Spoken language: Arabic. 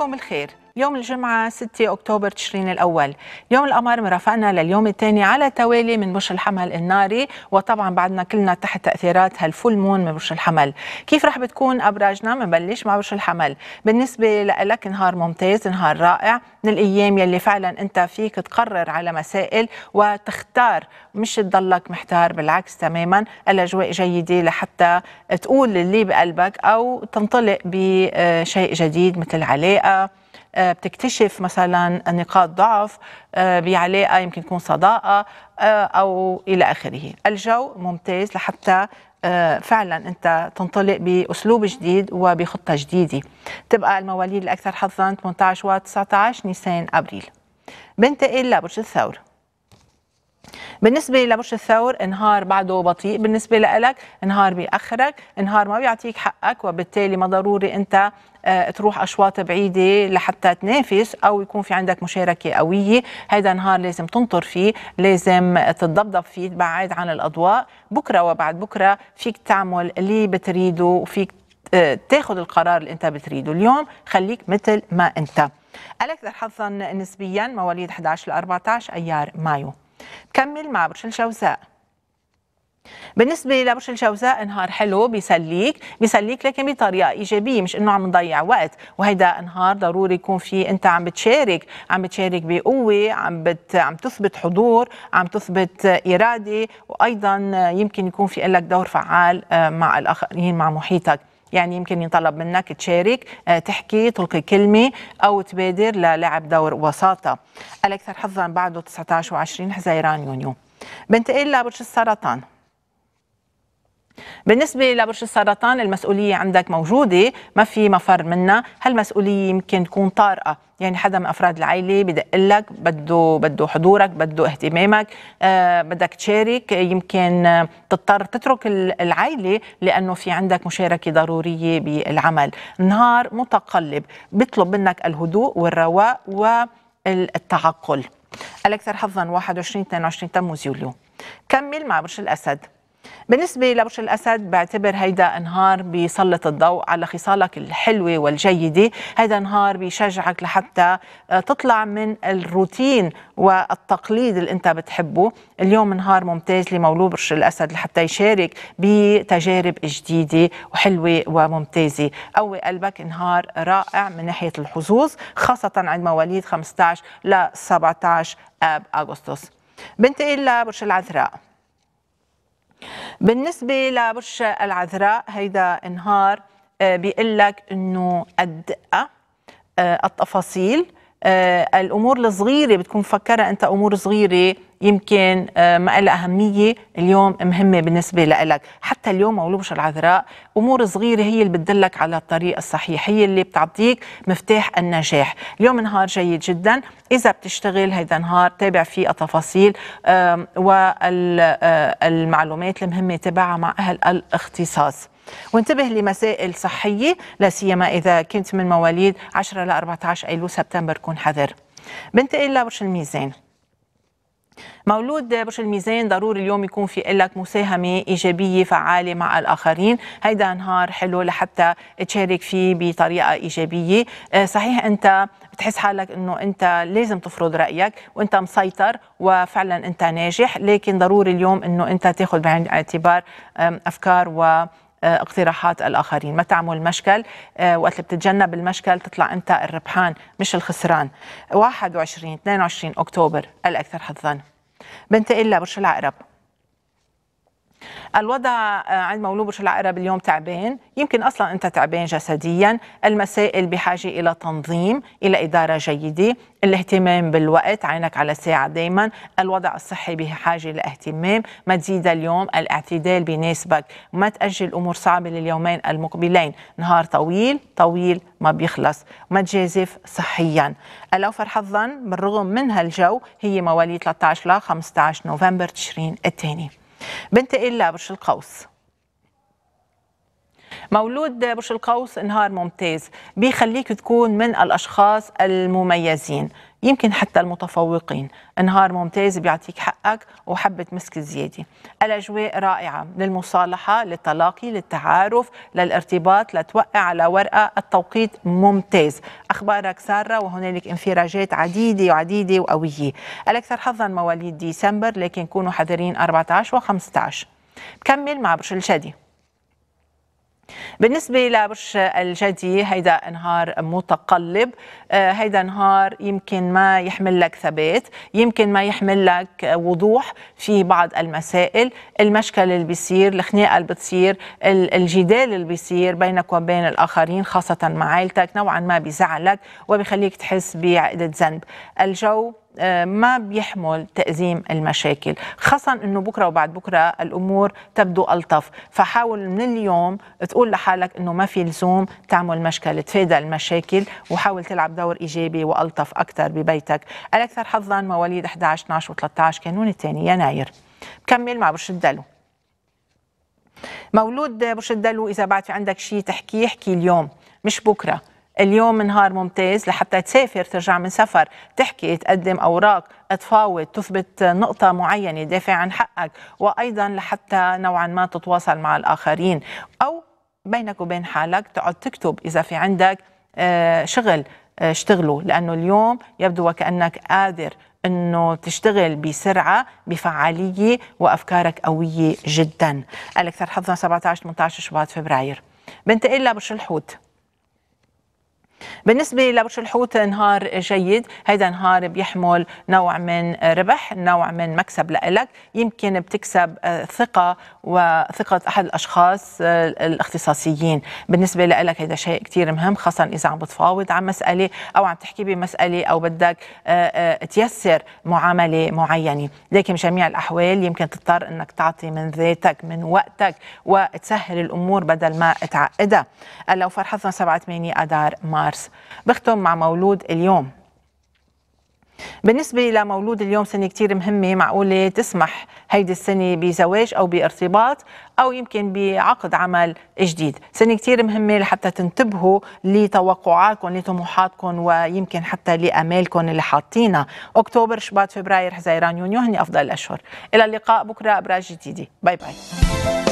مساءكم الخير يوم الجمعة 6 أكتوبر تشرين الأول يوم القمر مرافقنا لليوم الثاني على توالي من برج الحمل الناري وطبعا بعدنا كلنا تحت تأثيرات هالفول مون من برج الحمل كيف رح بتكون أبراجنا بنبلش مع برج الحمل بالنسبة لك نهار ممتاز نهار رائع من الأيام يلي فعلا أنت فيك تقرر على مسائل وتختار مش تضلك محتار بالعكس تماما الأجواء جيدة لحتى تقول اللي بقلبك أو تنطلق بشيء جديد مثل علاقة آه، بتكتشف مثلا نقاط ضعف آه، بعلاقه يمكن تكون صداقه آه، او الى اخره الجو ممتاز لحتى فعلا انت تنطلق باسلوب جديد وبخطه جديده تبقى المواليد الاكثر حظا 18 و 19 نيسان ابريل بنتقل لبرج الثور بالنسبة لبرج الثور نهار بعده بطيء بالنسبة لك نهار بيأخرك نهار ما بيعطيك حقك وبالتالي ما ضروري أنت آه، تروح أشواط بعيدة لحتى تنافس أو يكون في عندك مشاركة قوية هذا نهار لازم تنطر فيه لازم تتضبضب فيه تبعد عن الأضواء بكرة وبعد بكرة فيك تعمل اللي بتريده وفيك آه، تاخذ القرار اللي انت بتريده اليوم خليك مثل ما انت الاكثر حظا نسبيا مواليد 11 ل 14 ايار مايو نكمل مع برج الجوزاء بالنسبه لبرج الجوزاء نهار حلو بيسليك بيسليك لكن بطريقه ايجابيه مش انه عم نضيع وقت وهيدا نهار ضروري يكون في انت عم بتشارك عم بتشارك بقوه عم بت عم تثبت حضور عم تثبت اراده وايضا يمكن يكون في لك دور فعال آه، مع الاخرين مع محيطك يعني يمكن يطلب منك تشارك آه، تحكي تلقي كلمة أو تبادر للعب دور وساطة الأكثر حظا بعده 19 و20 حزيران يونيو بنتقل لبرج السرطان بالنسبه لبرج السرطان المسؤوليه عندك موجوده ما في مفر منها هالمسؤوليه يمكن تكون طارئه يعني حدا من افراد العائله بدق لك بده بده حضورك بده اهتمامك آه بدك تشارك يمكن تضطر تترك العائله لانه في عندك مشاركه ضروريه بالعمل نهار متقلب بيطلب منك الهدوء والرواء والتعقل الاكثر حظا 21 22 تموز يوليو كمل مع برج الاسد بالنسبة لبرج الأسد بعتبر هيدا نهار بيسلط الضوء على خصالك الحلوة والجيدة هيدا نهار بيشجعك لحتى آه، تطلع من الروتين والتقليد اللي انت بتحبه اليوم نهار ممتاز لمولود برج الأسد لحتى يشارك بتجارب جديدة وحلوة وممتازة قوي قلبك نهار رائع من ناحية الحظوظ خاصة عند مواليد 15 ل 17 آب أغسطس بنتقل لبرج العذراء بالنسبه لبرج العذراء هيدا نهار آه، بيقول لك انه الدقه آه، التفاصيل آه، الامور الصغيره بتكون مفكره انت امور صغيره يمكن آه، ما لها أهمية اليوم مهمة بالنسبة لك حتى اليوم أو لبش العذراء أمور صغيرة هي اللي بتدلك على الطريق الصحيح هي اللي بتعطيك مفتاح النجاح اليوم نهار جيد جدا إذا بتشتغل هيدا نهار تابع فيه التفاصيل والمعلومات المهمة تبعها مع أهل الاختصاص وانتبه لمسائل صحية لا سيما إذا كنت من مواليد 10 ل 14 أيلول سبتمبر كون حذر بنتقل لبرج الميزان مولود برج الميزان ضروري اليوم يكون في لك مساهمة إيجابية فعالة مع الآخرين هيدا نهار حلو لحتى تشارك فيه بطريقة إيجابية آه، صحيح أنت بتحس حالك انه انت لازم تفرض رايك وانت مسيطر وفعلا انت ناجح لكن ضروري اليوم انه انت تاخذ بعين الاعتبار افكار و آه، اقتراحات الاخرين ما تعمل مشكل آه، وقت اللي بتتجنب المشكل تطلع انت الربحان مش الخسران 21 22 اكتوبر الاكثر حظا بنتقل لبرج العقرب الوضع آه، عند مولود برج العقرب اليوم تعبان يمكن اصلا انت تعبان جسديا المسائل بحاجه الى تنظيم الى اداره جيده الاهتمام بالوقت عينك على الساعه دائما الوضع الصحي بحاجه لاهتمام ما تزيد اليوم الاعتدال بناسبك ما تاجل امور صعبه لليومين المقبلين نهار طويل طويل ما بيخلص ما تجازف صحيا الاوفر حظا بالرغم من هالجو هي مواليد 13 ل 15 نوفمبر تشرين الثاني بنتقل إيه لبرج القوس مولود برج القوس نهار ممتاز بيخليك تكون من الاشخاص المميزين يمكن حتى المتفوقين نهار ممتاز بيعطيك حقك وحبة مسك زيادة الأجواء رائعة للمصالحة للتلاقي للتعارف للارتباط لتوقع على ورقة التوقيت ممتاز أخبارك سارة وهنالك انفراجات عديدة وعديدة وقوية الأكثر حظا مواليد ديسمبر لكن كونوا حذرين 14 و 15 بكمل مع برج الشدي بالنسبة لبرج الجدي هيدا نهار متقلب آه، هيدا نهار يمكن ما يحمل لك ثبات يمكن ما يحمل لك وضوح في بعض المسائل المشكل اللي بيصير الخناقة اللي بتصير الجدال اللي بيصير بينك وبين الآخرين خاصة مع عائلتك نوعا ما بيزعلك وبيخليك تحس بعقدة ذنب الجو آه، ما بيحمل تأزيم المشاكل خاصة أنه بكرة وبعد بكرة الأمور تبدو ألطف فحاول من اليوم تقول لحالك حالك انه ما في لزوم تعمل مشكل تفادى المشاكل وحاول تلعب دور ايجابي والطف اكثر ببيتك الاكثر حظا مواليد 11 12 و13 كانون الثاني يناير بكمل مع برج الدلو مولود برج الدلو اذا بعد في عندك شيء تحكيه احكي اليوم مش بكره اليوم نهار ممتاز لحتى تسافر ترجع من سفر تحكي تقدم أوراق تفاوض تثبت نقطة معينة دافع عن حقك وأيضا لحتى نوعا ما تتواصل مع الآخرين أو بينك وبين حالك تقعد تكتب إذا في عندك آه، شغل آه، اشتغله لأنه اليوم يبدو وكأنك قادر انه تشتغل بسرعه بفعاليه وافكارك قويه جدا الاكثر حظنا 17 18 شباط فبراير بنتقل لبرج الحوت بالنسبة لبرج الحوت نهار جيد هيدا نهار بيحمل نوع من ربح نوع من مكسب لإلك يمكن بتكسب آه، ثقة وثقة أحد الأشخاص آه، الاختصاصيين بالنسبة لإلك هيدا شيء كتير مهم خاصة إذا عم بتفاوض عن مسألة أو عم تحكي بمسألة أو بدك آه، تيسر معاملة معينة لكن بجميع الأحوال يمكن تضطر أنك تعطي من ذاتك من وقتك وتسهل الأمور بدل ما تعقدها لو فرحتنا 7 8 أدار مارس مارس بختم مع مولود اليوم بالنسبة لمولود اليوم سنة كتير مهمة معقولة تسمح هيدي السنة بزواج أو بارتباط أو يمكن بعقد عمل جديد سنة كتير مهمة لحتى تنتبهوا لتوقعاتكم لطموحاتكم ويمكن حتى لأمالكم اللي حاطينها أكتوبر شباط فبراير حزيران يونيو هن أفضل الأشهر إلى اللقاء بكرة أبراج جديدة باي باي